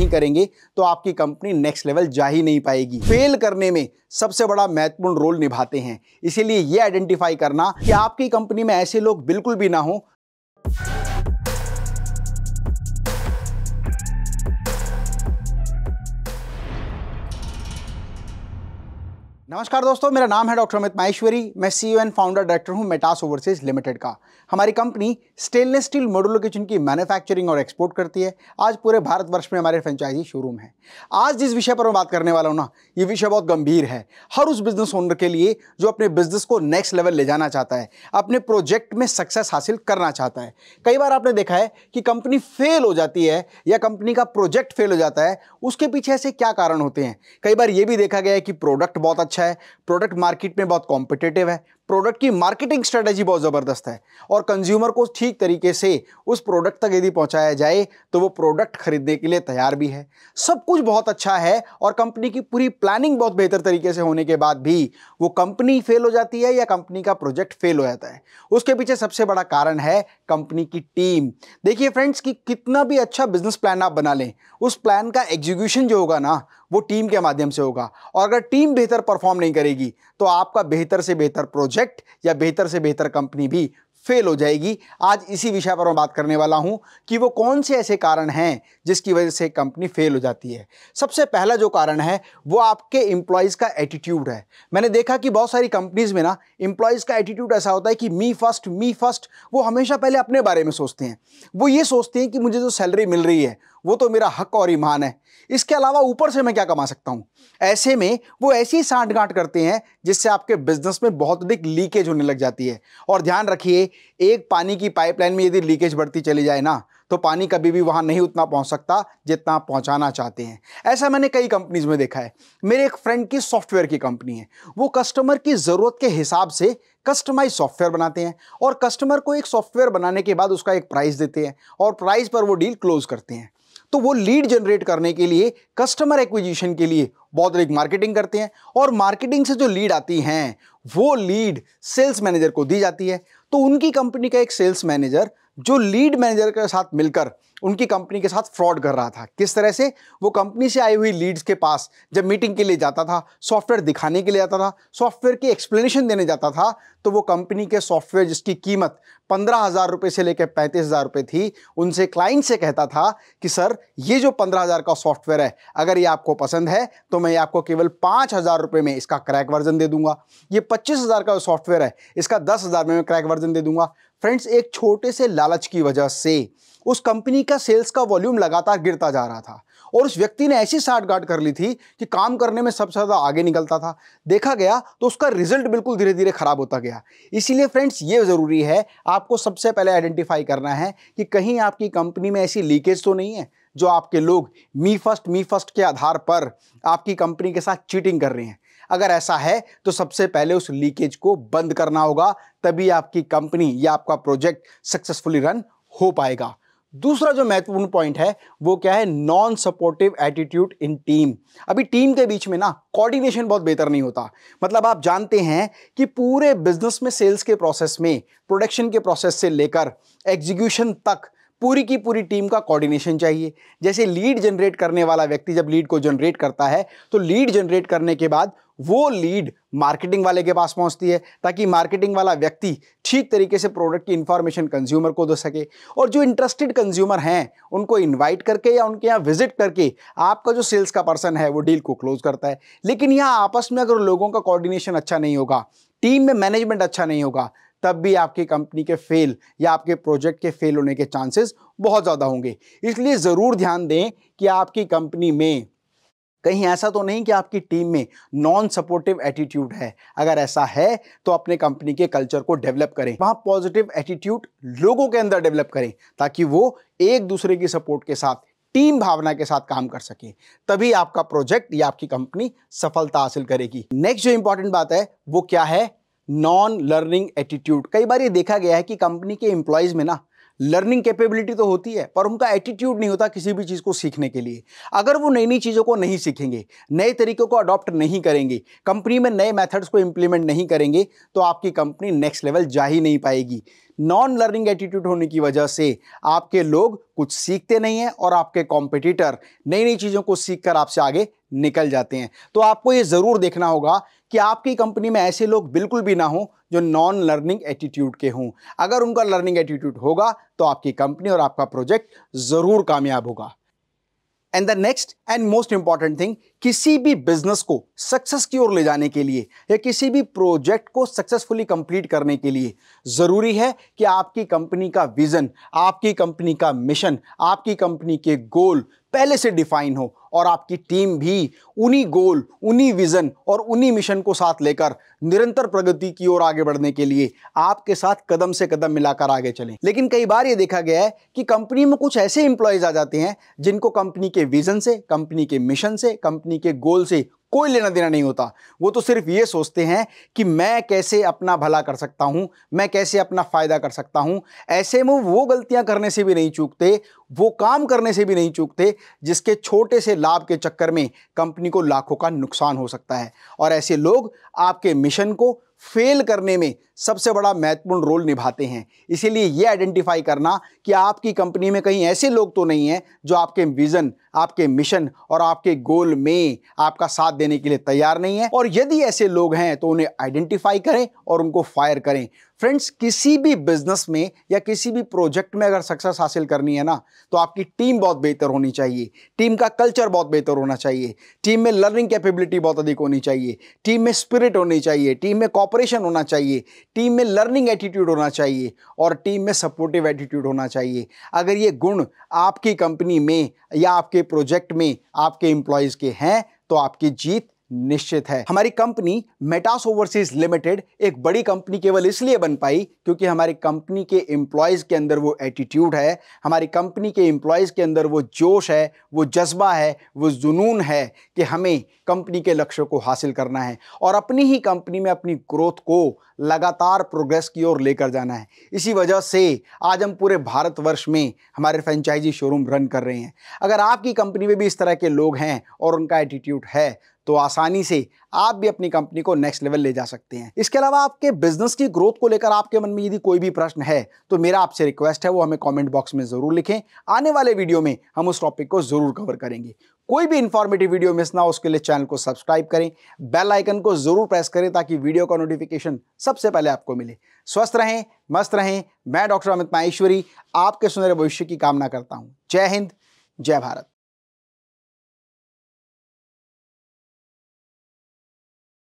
नहीं करेंगे तो आपकी कंपनी नेक्स्ट लेवल जा ही नहीं पाएगी फेल करने में सबसे बड़ा महत्वपूर्ण रोल निभाते हैं इसीलिए ये आइडेंटिफाई करना कि आपकी कंपनी में ऐसे लोग बिल्कुल भी ना हों नमस्कार दोस्तों मेरा नाम है डॉक्टर अमित माहेश्वरी मैं सी एंड फाउंडर डायरेक्टर हूं मेटास ओवरसीज लिमिटेड का हमारी company stainless steel modular kitchen की मैन्युफैक्चरिंग और एक्सपोर्ट करती है आज पूरे भारतवर्ष में हमारे फ्रेंचाइजी शोरूम है आज जिस विषय पर मैं बात करने वाला हूँ ना ये विषय बहुत गंभीर है हर उस बिजनेस ओनर के लिए जो अपने बिजनेस को नेक्स्ट लेवल ले जाना चाहता है अपने प्रोजेक्ट में सक्सेस हासिल करना चाहता है कई बार आपने देखा है कि कंपनी फेल हो जाती है या कंपनी का प्रोजेक्ट फेल हो जाता है उसके पीछे ऐसे क्या कारण होते हैं कई बार ये भी देखा गया है कि प्रोडक्ट बहुत अच्छा अच्छा है प्रोडक्ट मार्केट में बहुत कॉम्पिटेटिव है प्रोडक्ट की मार्केटिंग स्ट्रेटजी बहुत ज़बरदस्त है और कंज्यूमर को ठीक तरीके से उस प्रोडक्ट तक यदि पहुंचाया जाए तो वो प्रोडक्ट खरीदने के लिए तैयार भी है सब कुछ बहुत अच्छा है और कंपनी की पूरी प्लानिंग बहुत बेहतर तरीके से होने के बाद भी वो कंपनी फेल हो जाती है या कंपनी का प्रोजेक्ट फेल हो जाता है उसके पीछे सबसे बड़ा कारण है कंपनी की टीम देखिए फ्रेंड्स कि कितना भी अच्छा बिजनेस प्लान आप बना लें उस प्लान का एग्जीक्यूशन जो होगा ना वो टीम के माध्यम से होगा और अगर टीम बेहतर परफॉर्म नहीं करेगी तो आपका बेहतर से बेहतर प्रोजेक्ट प्रोजेक्ट या बेहतर से बेहतर कंपनी भी फेल हो जाएगी आज इसी विषय पर मैं बात करने वाला हूं कि वो कौन से ऐसे कारण हैं जिसकी वजह से कंपनी फेल हो जाती है सबसे पहला जो कारण है वो आपके एम्प्लॉयज़ का एटीट्यूड है मैंने देखा कि बहुत सारी कंपनीज़ में ना एम्प्लॉयज़ का एटीट्यूड ऐसा होता है कि मी फर्स्ट मी फर्स्ट वो हमेशा पहले अपने बारे में सोचते हैं वो ये सोचते हैं कि मुझे जो सैलरी मिल रही है वो तो मेरा हक और ईमान है इसके अलावा ऊपर से मैं क्या कमा सकता हूँ ऐसे में वो ऐसी सांठ गांठ करते हैं जिससे आपके बिजनेस में बहुत अधिक लीकेज होने लग जाती है और ध्यान रखिए एक पानी की पाइपलाइन में यदि लीकेज बढ़ती चली जाए ना तो पानी कभी भी वहाँ नहीं उतना पहुँच सकता जितना आप पहुँचाना चाहते हैं ऐसा मैंने कई कंपनीज में देखा है मेरे एक फ्रेंड की सॉफ्टवेयर की कंपनी है वो कस्टमर की ज़रूरत के हिसाब से कस्टमाइज सॉफ्टवेयर बनाते हैं और कस्टमर को एक सॉफ्टवेयर बनाने के बाद उसका एक प्राइस देते हैं और प्राइस पर वो डील क्लोज करते हैं तो वो लीड जनरेट करने के लिए कस्टमर एक्विजिशन के लिए बहुत अधिक मार्केटिंग करते हैं और मार्केटिंग से जो लीड आती हैं वो लीड सेल्स मैनेजर को दी जाती है तो उनकी कंपनी का एक सेल्स मैनेजर जो लीड मैनेजर के साथ मिलकर उनकी कंपनी के साथ फ्रॉड कर रहा था किस तरह से वो कंपनी से आई हुई लीड्स के पास जब मीटिंग के लिए जाता था सॉफ्टवेयर दिखाने के लिए जाता था सॉफ्टवेयर की एक्सप्लेनेशन देने जाता था तो वो कंपनी के सॉफ्टवेयर जिसकी कीमत पंद्रह हज़ार रुपये से लेकर पैंतीस हज़ार रुपये थी उनसे क्लाइंट से कहता था कि सर ये जो पंद्रह हज़ार का सॉफ्टवेयर है अगर ये आपको पसंद है तो मैं आपको केवल पाँच हज़ार रुपये में इसका क्रैक वर्जन दे दूंगा ये पच्चीस हज़ार का सॉफ्टवेयर है इसका दस हज़ार में मैं क्रैक वर्जन दे दूंगा फ्रेंड्स एक छोटे से लालच की वजह से उस कंपनी का सेल्स का वॉल्यूम लगातार गिरता जा रहा था और उस व्यक्ति ने ऐसी साठ गाट कर ली थी कि काम करने में सबसे ज़्यादा आगे निकलता था देखा गया तो उसका रिजल्ट बिल्कुल धीरे धीरे ख़राब होता गया इसीलिए फ्रेंड्स ये ज़रूरी है आपको सबसे पहले आइडेंटिफाई करना है कि कहीं आपकी कंपनी में ऐसी लीकेज तो नहीं है जो आपके लोग मी फर्स्ट मी फर्स्ट के आधार पर आपकी कंपनी के साथ चीटिंग कर रहे हैं अगर ऐसा है तो सबसे पहले उस लीकेज को बंद करना होगा तभी आपकी कंपनी या आपका प्रोजेक्ट सक्सेसफुली रन हो पाएगा दूसरा जो महत्वपूर्ण पॉइंट है वो क्या है non supportive attitude in team अभी टीम के बीच में ना कोऑर्डिनेशन बहुत बेहतर नहीं होता मतलब आप जानते हैं कि पूरे बिजनेस में सेल्स के प्रोसेस में प्रोडक्शन के प्रोसेस से लेकर एग्जीक्यूशन तक पूरी की पूरी टीम का कोऑर्डिनेशन चाहिए जैसे लीड जनरेट करने वाला व्यक्ति जब लीड को जनरेट करता है तो लीड जनरेट करने के बाद वो लीड मार्केटिंग वाले के पास पहुंचती है ताकि मार्केटिंग वाला व्यक्ति ठीक तरीके से प्रोडक्ट की इन्फॉर्मेशन कंज्यूमर को दे सके और जो इंटरेस्टेड कंज्यूमर हैं उनको इनवाइट करके या उनके यहाँ विजिट करके आपका जो सेल्स का पर्सन है वो डील को क्लोज करता है लेकिन यहाँ आपस में अगर लोगों का कोऑर्डिनेशन अच्छा नहीं होगा टीम में मैनेजमेंट अच्छा नहीं होगा तब भी आपकी कंपनी के फेल या आपके प्रोजेक्ट के फेल होने के चांसेस बहुत ज़्यादा होंगे इसलिए ज़रूर ध्यान दें कि आपकी कंपनी में कहीं ऐसा तो नहीं कि आपकी टीम में नॉन सपोर्टिव एटीट्यूड है अगर ऐसा है तो अपने कंपनी के कल्चर को डेवलप करें वहाँ पॉजिटिव एटीट्यूड लोगों के अंदर डेवलप करें ताकि वो एक दूसरे की सपोर्ट के साथ टीम भावना के साथ काम कर सके तभी आपका प्रोजेक्ट या आपकी कंपनी सफलता हासिल करेगी नेक्स्ट जो इंपॉर्टेंट बात है वो क्या है नॉन लर्निंग एटीट्यूड कई बार ये देखा गया है कि कंपनी के एम्प्लॉयज़ में ना लर्निंग कैपेबिलिटी तो होती है पर उनका एटीट्यूड नहीं होता किसी भी चीज़ को सीखने के लिए अगर वो नई नई चीज़ों को नहीं सीखेंगे नए तरीकों को अडॉप्ट नहीं करेंगे कंपनी में नए मेथड्स को इम्प्लीमेंट नहीं करेंगे तो आपकी कंपनी नेक्स्ट लेवल जा ही नहीं पाएगी नॉन लर्निंग एटीट्यूड होने की वजह से आपके लोग कुछ सीखते नहीं हैं और आपके कॉम्पिटिटर नई नई चीज़ों को सीख कर आपसे आगे निकल जाते हैं तो आपको ये ज़रूर देखना होगा कि आपकी कंपनी में ऐसे लोग बिल्कुल भी ना हों जो नॉन लर्निंग एटीट्यूड के हों अगर उनका लर्निंग एटीट्यूड होगा तो आपकी कंपनी और आपका प्रोजेक्ट ज़रूर कामयाब होगा and the next and most important thing किसी भी बिजनेस को सक्सेस की ओर ले जाने के लिए या किसी भी प्रोजेक्ट को सक्सेसफुली कंप्लीट करने के लिए ज़रूरी है कि आपकी कंपनी का विज़न आपकी कंपनी का मिशन आपकी कंपनी के गोल पहले से डिफाइन हो और आपकी टीम भी उन्हीं गोल उन्हीं विज़न और उन्हीं मिशन को साथ लेकर निरंतर प्रगति की ओर आगे बढ़ने के लिए आपके साथ कदम से कदम मिलाकर आगे चलें लेकिन कई बार ये देखा गया है कि कंपनी में कुछ ऐसे एम्प्लॉयज़ आ जाते हैं जिनको कंपनी के विज़न से कंपनी के मिशन से कंपनी कंपनी के गोल से कोई लेना देना नहीं होता वो तो सिर्फ ये सोचते हैं कि मैं कैसे अपना भला कर सकता हूँ मैं कैसे अपना फ़ायदा कर सकता हूँ ऐसे में वो गलतियाँ करने से भी नहीं चूकते वो काम करने से भी नहीं चूकते जिसके छोटे से लाभ के चक्कर में कंपनी को लाखों का नुकसान हो सकता है और ऐसे लोग आपके मिशन को फेल करने में सबसे बड़ा महत्वपूर्ण रोल निभाते हैं इसीलिए ये आइडेंटिफाई करना कि आपकी कंपनी में कहीं ऐसे लोग तो नहीं हैं जो आपके विज़न आपके मिशन और आपके गोल में आपका साथ देने के लिए तैयार नहीं है और यदि ऐसे लोग हैं तो उन्हें आइडेंटिफाई करें और उनको फायर करें फ्रेंड्स किसी भी बिजनेस में या किसी भी प्रोजेक्ट में अगर सक्सेस हासिल करनी है ना तो आपकी टीम बहुत बेहतर होनी चाहिए टीम का कल्चर बहुत बेहतर होना चाहिए टीम में लर्निंग कैपेबिलिटी बहुत अधिक होनी चाहिए टीम में स्पिरिट होनी चाहिए टीम में कॉपरेशन होना चाहिए टीम में लर्निंग एटीट्यूड होना चाहिए और टीम में सपोर्टिव एटीट्यूड होना चाहिए अगर ये गुण आपकी कंपनी में या आपके प्रोजेक्ट में आपके एम्प्लॉयज़ के हैं तो आपकी जीत निश्चित है हमारी कंपनी मेटास ओवरसीज लिमिटेड एक बड़ी कंपनी केवल इसलिए बन पाई क्योंकि हमारी कंपनी के एम्प्लॉयज़ के अंदर वो एटीट्यूड है हमारी कंपनी के एम्प्लॉयज़ के अंदर वो जोश है वो जज्बा है वो जुनून है कि हमें कंपनी के लक्ष्यों को हासिल करना है और अपनी ही कंपनी में अपनी ग्रोथ को लगातार प्रोग्रेस की ओर लेकर जाना है इसी वजह से आज हम पूरे भारतवर्ष में हमारे फ्रेंचाइजी शोरूम रन कर रहे हैं अगर आपकी कंपनी में भी इस तरह के लोग हैं और उनका एटीट्यूड है तो आसानी से आप भी अपनी कंपनी को नेक्स्ट लेवल ले जा सकते हैं इसके अलावा आपके बिजनेस की ग्रोथ को लेकर आपके मन में यदि कोई भी प्रश्न है तो मेरा आपसे रिक्वेस्ट है वो हमें कमेंट बॉक्स में ज़रूर लिखें आने वाले वीडियो में हम उस टॉपिक को ज़रूर कवर करेंगे कोई भी इंफॉर्मेटिव वीडियो मिस ना हो उसके लिए चैनल को सब्सक्राइब करें बेल आइकन को ज़रूर प्रेस करें ताकि वीडियो का नोटिफिकेशन सबसे पहले आपको मिले स्वस्थ रहें मस्त रहें मैं डॉक्टर अमित माहेश्वरी आपके सुनहरे भविष्य की कामना करता हूँ जय हिंद जय भारत